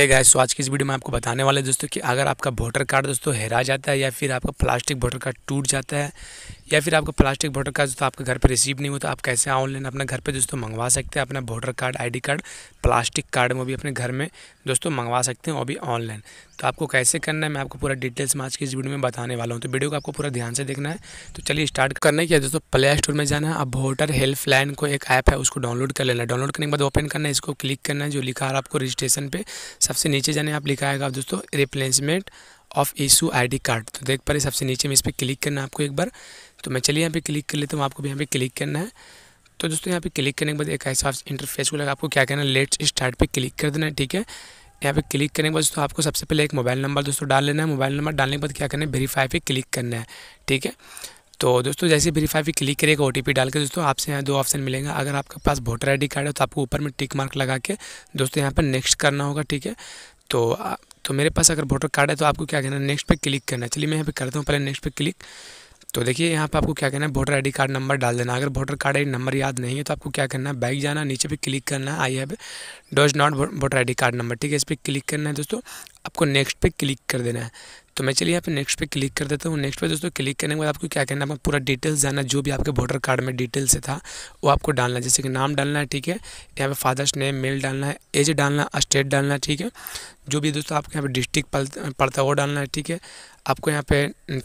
है गाय सो तो आज की इस वीडियो में आपको बताने वाले दोस्तों कि अगर आपका वोटर कार्ड दोस्तों हेरा जाता है या फिर आपका प्लास्टिक वोटर कार्ड टूट जाता है या फिर आपका प्लास्टिक वोटर कार्ड दोस्तों आपके घर पर रिसीव नहीं हुआ तो आप कैसे ऑनलाइन अपने घर पर दोस्तों मंगवा सकते हैं अपना voter card I card plastic card वो भी अपने घर में दोस्तों मंगवा सकते हैं वो भी ऑनलाइन तो आपको कैसे करना है मैं आपको पूरा डिटेल्स में आज की इस वीडियो में बताने वाला हूँ तो वीडियो को आपको पूरा ध्यान से देखना है तो चलिए स्टार्ट करने के दोस्तों प्ले स्टोर में जाना है अब वोटर हेल्प लाइन को एक ऐप है उसको डाउनलोड कर लेना डाउनलोड करने के बाद ओपन करना है इसको क्लिक करना है जो लिखा है आपको रजिस्ट्रेशन पे सबसे नीचे जाने आप लिखा आएगा दोस्तों replacement of issue ID card तो देख पा रहे सबसे नीचे में इस पर क्लिक करना है आपको एक बार तो मैं चलिए यहाँ पे क्लिक कर लेता हूँ आपको भी यहाँ पे क्लिक करना है तो दोस्तों यहाँ पे क्लिक करने के बाद एक ऐसा इंटरफेस को लगा आपको क्या करना है लेट स्टार्ट पे क्लिक कर देना है ठीक है यहाँ पे क्लिक करने के बाद दोस्तों आपको सबसे पहले एक मोबाइल नंबर दोस्तों डाल लेना है मोबाइल नंबर डालने के बाद क्या करना है वेरीफाई पर क्लिक करना है ठीक है तो दोस्तों जैसे वेरीफाई पे क्लिक करिएगा ओ टी पी डाल के दोस्तों आपसे यहाँ दो ऑप्शन मिलेंगे अगर आपके पास वोटर आई कार्ड है तो आपको ऊपर में टिक मार्क लगा के दोस्तों यहाँ पर नेक्स्ट करना होगा ठीक है तो तो मेरे पास अगर वोटर कार्ड है तो आपको क्या करना है नेक्स्ट पे क्लिक करना है चलिए मैं यहाँ पे करता हूँ पहले नेक्स्ट पे क्लिक तो देखिए यहाँ पे आपको क्या करना है वोटर आईडी कार्ड नंबर डाल देना अगर वोटर कार्ड आई नंबर याद नहीं है तो आपको क्या करना है बैक जाना नीचे पे क्लिक करना है I have does not voter D card number ठीक है इस पर क्लिक करना है दोस्तों आपको नेक्स्ट पे क्लिक कर देना है तो मैं चलिए यहाँ पे नेक्स्ट पे क्लिक कर देता हूँ नेक्स्ट पे दोस्तों क्लिक करने के बाद आपको क्या करना है पूरा डिटेल्स जाना जो भी आपके वोटर कार्ड में डिटेल्स था वो आपको डालना है जैसे कि नाम डालना है ठीक है यहाँ पे फादर्स नेम मेल डालना है एज डालना स्टेट डालना ठीक है जो भी दोस्तों आपके यहाँ पे डिस्ट्रिक्ट पड़ता है वो डालना है ठीक है आपको यहाँ पे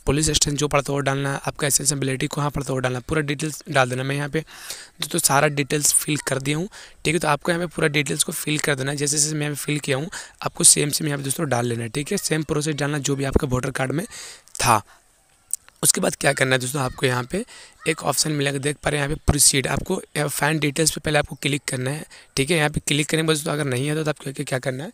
पुलिस स्टेशन जो पड़ता है वो डालना है आपका एसेंसबिलिटी कहाँ पड़ता है वो डालना है पूरा डिटेल्स डाल देना मैं यहाँ पे दोस्तों सारा डिटेल्स फिल कर दिया हूँ ठीक है तो आपको यहाँ पे पूरा डिटेल्स को फिल कर देना है जैसे जैसे मैं यहाँ फिल किया हूँ आपको सेम सेम यहाँ पे दोस्तों डाल लेना है ठीक है सेम प्रोसेस डालना जो भी आपके वोटर कार्ड में था उसके बाद क्या करना है दोस्तों आपको यहाँ पे एक ऑप्शन मिलेगा देख पा रहे हैं यहाँ पे प्रोसीड आपको फैन डिटेल्स पे पहले आपको क्लिक करना है ठीक है यहाँ पे क्लिक करने बस दोस्तों अगर नहीं है तो आपको क्या करना है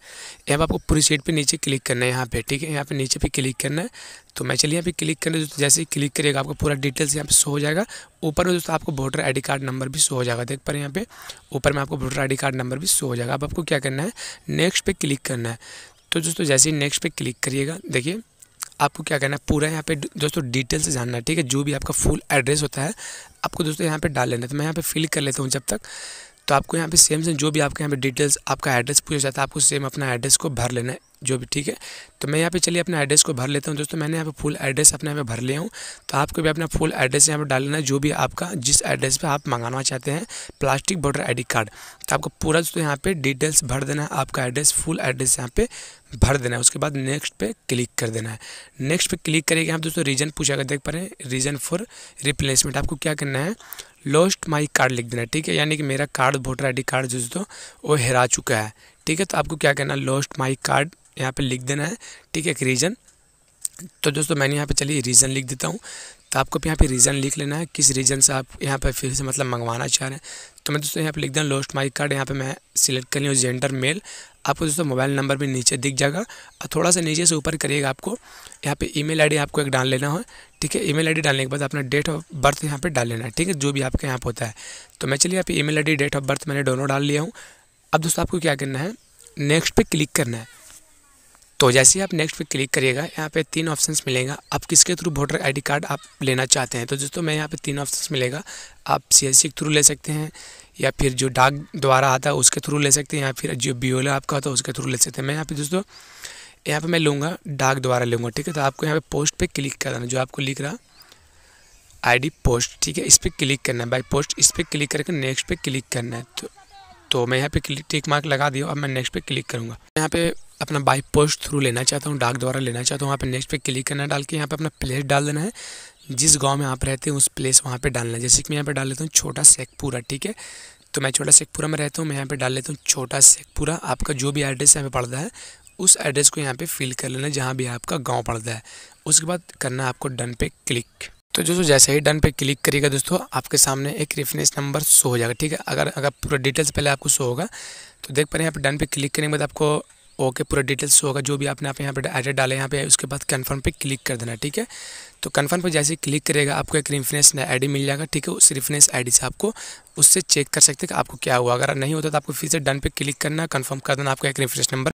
यहाँ पर आपको प्रोसीड पे नीचे क्लिक करना है यहाँ पे ठीक है यहाँ पे नीचे पे क्लिक करना है तो मैं चलिए यहाँ पे क्लिक करना दोस्तों जैसे ही क्लिक करिएगा आपको पूरा डिटेल्स यहाँ पे शो हो जाएगा ऊपर में दोस्तों आपको वोटर आई कार्ड नंबर भी शो हो जाएगा देख पा रहे हैं यहाँ पे ऊपर में आपको वोटर आई कार्ड नंबर भी शो हो जाएगा अब आपको क्या करना है नेक्स्ट पे क्लिक करना है तो दोस्तों जैसे ही नेक्स्ट पर क्लिक करिएगा देखिए आपको क्या करना है पूरा यहाँ पे दोस्तों डिटेल से जानना है ठीक है जो भी आपका फुल एड्रेस होता है आपको दोस्तों यहाँ पे डाल लेना है तो मैं यहाँ पे फिल कर लेता हूँ जब तक तो आपको यहाँ पे सेम सेम जो भी आपके यहाँ पे डिटेल्स आपका एड्रेस पूछा जाता है आपको सेम अपना एड्रेस को भर लेना है जो भी ठीक है तो मैं यहाँ पे चलिए अपना एड्रेस को भर लेता हूँ दोस्तों मैंने यहाँ पे फुल एड्रेस अपने यहाँ पे भर लिया हूँ तो आपको भी अपना फुल एड्रेस यहाँ पे डाल लेना जो भी आपका जिस एड्रेस पे आप मंगाना चाहते हैं प्लास्टिक वोटर आई कार्ड तो आपको पूरा दोस्तों यहाँ पे डिटेल्स भर देना है आपका एड्रेस फुल एड्रेस यहाँ पे भर देना है उसके बाद नेक्स्ट पे क्लिक कर देना है नेक्स्ट पे क्लिक करेंगे आप दोस्तों रीजन पूछा कर देख पा रहे हैं रीजन फॉर रिप्लेसमेंट आपको क्या करना है लॉस्ट माई कार्ड लिख देना है ठीक है यानी कि मेरा कार्ड वोटर आई कार्ड जो दोस्तों वो हरा चुका है ठीक है तो आपको क्या करना है लॉस्ट माई कार्ड यहाँ पे लिख देना है ठीक है एक रीजन तो दोस्तों मैंने यहाँ पे चलिए रीज़न लिख देता हूँ तो आपको यहाँ पे रीज़न लिख लेना है किस रीज़न से आप यहाँ पे फिर से मतलब मंगवाना चाह रहे हैं तो मैं दोस्तों यहाँ पे लिख देना लोस्ट माई कार्ड यहाँ पे मैं सिलेक्ट कर लिया जेंडर मेल आपको दोस्तों मोबाइल नंबर भी नीचे दिख जाएगा और थोड़ा सा नीचे से ऊपर करिएगा आपको यहाँ पे ईमेल आईडी आपको एक डाल लेना हो ठीक है ईमेल आईडी डालने के बाद अपना डेट ऑफ बर्थ यहाँ पे डाल लेना है ठीक है जो भी आपके यहाँ पर होता है तो मैं चलिए यहाँ पे email date of birth मैंने दोनों डाल लिया हूँ अब दोस्तों आपको क्या करना है नेक्स्ट पर क्लिक करना है तो जैसे ही आप नेक्स्ट पे क्लिक करिएगा यहाँ पे तीन ऑप्शंस मिलेगा आप किसके थ्रू वोटर आईडी कार्ड आप लेना चाहते हैं तो दोस्तों मैं यहाँ पे तीन ऑप्शंस मिलेगा आप सी के थ्रू ले सकते हैं या फिर जो डाक द्वारा आता है उसके थ्रू ले सकते हैं या फिर जो बीओला आपका होता है उसके थ्रू ले सकते हैं मैं यहाँ पर दोस्तों यहाँ पर मैं लूँगा डाक द्वारा लूँगा ठीक है तो आपको यहाँ पर पोस्ट पर क्लिक करना जो आपको लिख रहा आई पोस्ट ठीक है इस पर क्लिक करना है बाई पोस्ट इस पर क्लिक करके नेक्स्ट पर क्लिक करना है तो तो मैं यहाँ पे क्लिक टिक मार्क लगा दिया अब मैं नेक्स्ट पे क्लिक करूँगा यहाँ पे अपना बाई पोस्ट थ्रू लेना चाहता हूँ डाक द्वारा लेना चाहता हूँ वहाँ पर नेक्स्ट पे क्लिक करना डाल के यहाँ पे अपना प्लेस डाल देना है जिस गांव में आप रहते हैं उस प्लेस वहाँ पे डालना है जैसे कि मैं यहाँ पे डाल लेता हूँ छोटा सेकपूरा ठीक है तो मैं छोटा सेकपूरा में रहता हूँ मैं यहाँ पर डाल लेता हूँ छोटा सेकपूरा आपका जो भी एड्रेस यहाँ पर पड़ता है उस एड्रेस को यहाँ पे फिल कर लेना जहाँ भी आपका गाँव पड़ता है उसके बाद करना आपको डन पे क्लिक तो दोस्तों जैसे ही डन पे क्लिक करिएगा दोस्तों आपके सामने एक रेफरेंस नंबर शो हो जाएगा ठीक है अगर अगर पूरा डिटेल्स पहले आपको शो होगा तो देख पा रहे हैं यहाँ पर डन पे क्लिक करने के बाद आपको ओके पूरा डिटेल्स शो होगा जो भी आपने आप यहाँ पे एडेड डाले यहाँ पे उसके बाद कन्फर्म पे क्लिक कर देना ठीक है तो कन्फर्म पे जैसे क्लिक करेगा आपको एक रिफ्रेंस नया आईडी मिल जाएगा ठीक है उस रिफ्रेंस आईडी से आपको उससे चेक कर सकते हैं कि आपको क्या हुआ अगर नहीं होता तो आपको फिर से डन पे क्लिक करना कन्फर्म कर देना आपका एक रिफ्रेंस नंबर